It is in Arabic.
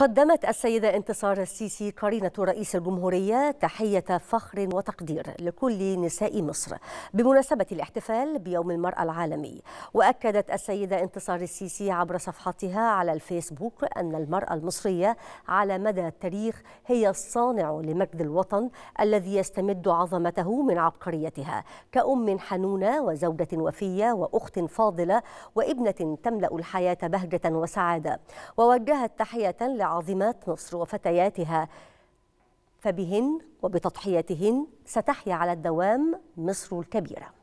قدمت السيدة انتصار السيسي قرينة رئيس الجمهورية تحية فخر وتقدير لكل نساء مصر بمناسبة الاحتفال بيوم المرأة العالمي وأكدت السيدة انتصار السيسي عبر صفحتها على الفيسبوك أن المرأة المصرية على مدى التاريخ هي الصانع لمجد الوطن الذي يستمد عظمته من عبقريتها كأم حنونة وزوجة وفية وأخت فاضلة وابنة تملأ الحياة بهجة وسعادة ووجهت تحية عظيمات مصر وفتياتها فبهن وبتضحيتهن ستحيا على الدوام مصر الكبيره